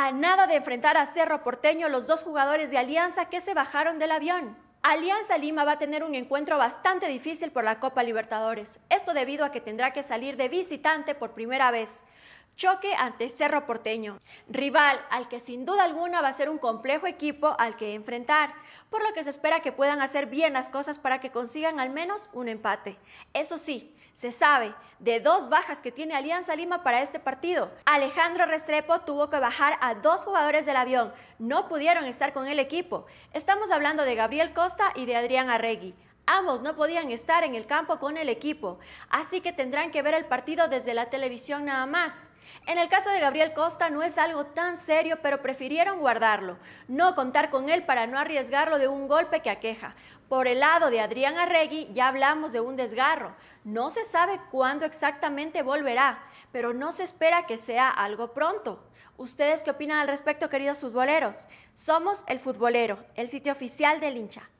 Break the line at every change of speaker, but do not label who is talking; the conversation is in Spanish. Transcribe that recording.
A nada de enfrentar a Cerro Porteño los dos jugadores de Alianza que se bajaron del avión. Alianza Lima va a tener un encuentro bastante difícil por la Copa Libertadores, esto debido a que tendrá que salir de visitante por primera vez choque ante Cerro Porteño, rival al que sin duda alguna va a ser un complejo equipo al que enfrentar, por lo que se espera que puedan hacer bien las cosas para que consigan al menos un empate. Eso sí, se sabe de dos bajas que tiene Alianza Lima para este partido. Alejandro Restrepo tuvo que bajar a dos jugadores del avión, no pudieron estar con el equipo. Estamos hablando de Gabriel Costa y de Adrián Arregui. Ambos no podían estar en el campo con el equipo, así que tendrán que ver el partido desde la televisión nada más. En el caso de Gabriel Costa no es algo tan serio, pero prefirieron guardarlo, no contar con él para no arriesgarlo de un golpe que aqueja. Por el lado de Adrián Arregui ya hablamos de un desgarro. No se sabe cuándo exactamente volverá, pero no se espera que sea algo pronto. ¿Ustedes qué opinan al respecto, queridos futboleros? Somos El Futbolero, el sitio oficial del hincha.